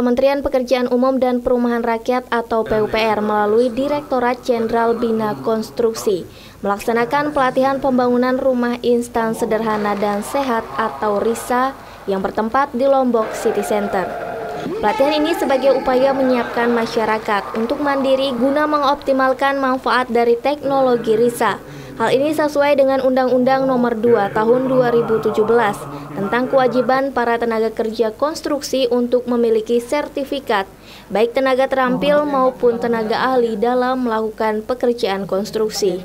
Kementerian Pekerjaan Umum dan Perumahan Rakyat atau PUPR melalui Direktorat Jenderal Bina Konstruksi melaksanakan pelatihan pembangunan rumah instan sederhana dan sehat atau RISA yang bertempat di Lombok City Center. Pelatihan ini sebagai upaya menyiapkan masyarakat untuk mandiri guna mengoptimalkan manfaat dari teknologi RISA Hal ini sesuai dengan Undang-Undang Nomor 2 Tahun 2017 tentang kewajiban para tenaga kerja konstruksi untuk memiliki sertifikat baik tenaga terampil maupun tenaga ahli dalam melakukan pekerjaan konstruksi.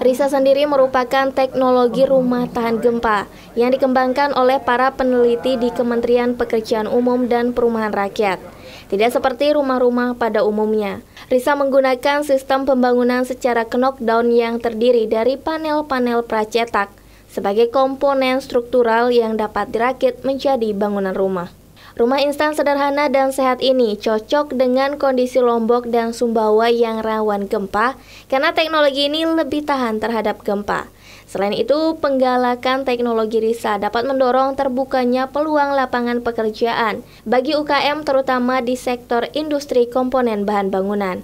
Risa sendiri merupakan teknologi rumah tahan gempa yang dikembangkan oleh para peneliti di Kementerian Pekerjaan Umum dan Perumahan Rakyat. Tidak seperti rumah-rumah pada umumnya, Risa menggunakan sistem pembangunan secara knockdown yang terdiri dari panel-panel pracetak sebagai komponen struktural yang dapat dirakit menjadi bangunan rumah. Rumah instan sederhana dan sehat ini cocok dengan kondisi Lombok dan Sumbawa yang rawan gempa karena teknologi ini lebih tahan terhadap gempa. Selain itu, penggalakan teknologi Risa dapat mendorong terbukanya peluang lapangan pekerjaan bagi UKM terutama di sektor industri komponen bahan bangunan.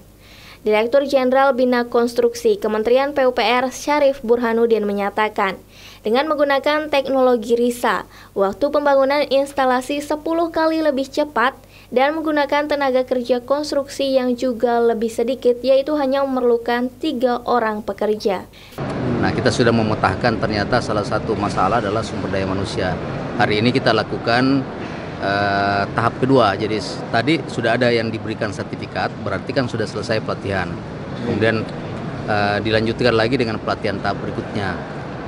Direktur Jenderal Bina Konstruksi Kementerian PUPR Syarif Burhanuddin menyatakan, dengan menggunakan teknologi RISA, waktu pembangunan instalasi 10 kali lebih cepat dan menggunakan tenaga kerja konstruksi yang juga lebih sedikit yaitu hanya memerlukan tiga orang pekerja. Nah, kita sudah memetakan ternyata salah satu masalah adalah sumber daya manusia. Hari ini kita lakukan eh, tahap kedua. Jadi tadi sudah ada yang diberikan sertifikat, berarti kan sudah selesai pelatihan. Kemudian eh, dilanjutkan lagi dengan pelatihan tahap berikutnya.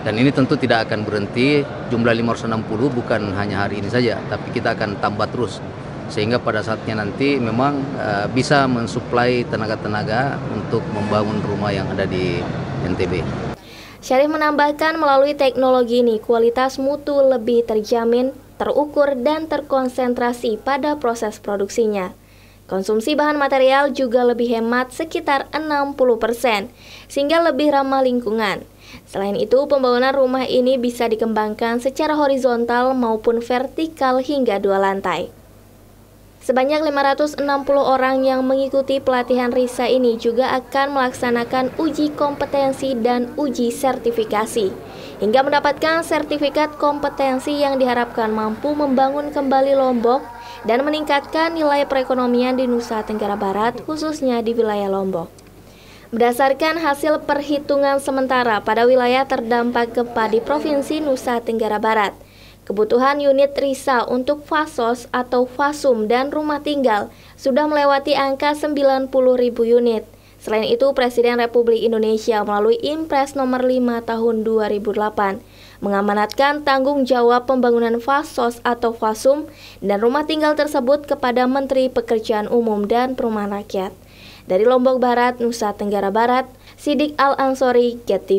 Dan ini tentu tidak akan berhenti. Jumlah 560 bukan hanya hari ini saja, tapi kita akan tambah terus sehingga pada saatnya nanti memang uh, bisa mensuplai tenaga-tenaga untuk membangun rumah yang ada di NTB. Syarif menambahkan melalui teknologi ini kualitas mutu lebih terjamin, terukur, dan terkonsentrasi pada proses produksinya. Konsumsi bahan material juga lebih hemat sekitar 60%, sehingga lebih ramah lingkungan. Selain itu, pembangunan rumah ini bisa dikembangkan secara horizontal maupun vertikal hingga dua lantai. Sebanyak 560 orang yang mengikuti pelatihan RISA ini juga akan melaksanakan uji kompetensi dan uji sertifikasi hingga mendapatkan sertifikat kompetensi yang diharapkan mampu membangun kembali Lombok dan meningkatkan nilai perekonomian di Nusa Tenggara Barat khususnya di wilayah Lombok. Berdasarkan hasil perhitungan sementara pada wilayah terdampak gempa di Provinsi Nusa Tenggara Barat, Kebutuhan unit RISA untuk fasos atau fasum dan rumah tinggal sudah melewati angka 90 ribu unit. Selain itu, Presiden Republik Indonesia melalui Impres nomor 5 tahun 2008 mengamanatkan tanggung jawab pembangunan fasos atau fasum dan rumah tinggal tersebut kepada Menteri Pekerjaan Umum dan Perumahan Rakyat. Dari Lombok Barat, Nusa Tenggara Barat, Sidik Al-Ansori, Get